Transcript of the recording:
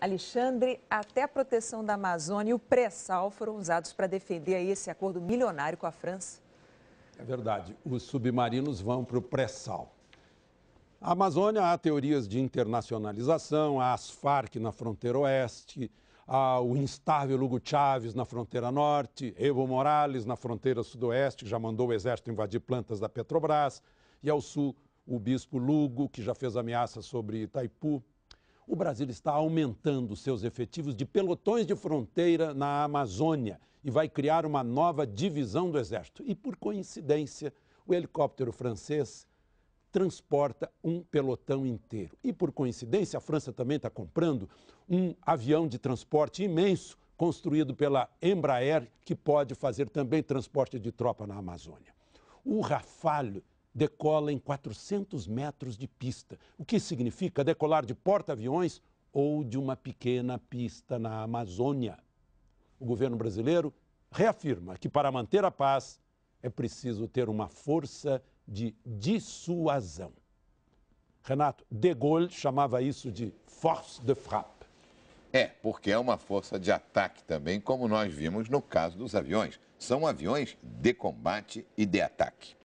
Alexandre, até a proteção da Amazônia e o pré-sal foram usados para defender esse acordo milionário com a França. É verdade. Os submarinos vão para o pré-sal. A Amazônia há teorias de internacionalização, há as Farc na fronteira oeste, há o instável Hugo Chávez na fronteira norte, Evo Morales na fronteira sudoeste, que já mandou o exército invadir plantas da Petrobras, e ao sul o bispo Lugo, que já fez ameaças sobre Itaipu. O Brasil está aumentando seus efetivos de pelotões de fronteira na Amazônia e vai criar uma nova divisão do Exército. E, por coincidência, o helicóptero francês transporta um pelotão inteiro. E, por coincidência, a França também está comprando um avião de transporte imenso construído pela Embraer, que pode fazer também transporte de tropa na Amazônia. O Rafale decola em 400 metros de pista, o que significa decolar de porta-aviões ou de uma pequena pista na Amazônia. O governo brasileiro reafirma que para manter a paz é preciso ter uma força de dissuasão. Renato, De Gaulle chamava isso de force de frappe. É, porque é uma força de ataque também, como nós vimos no caso dos aviões. São aviões de combate e de ataque.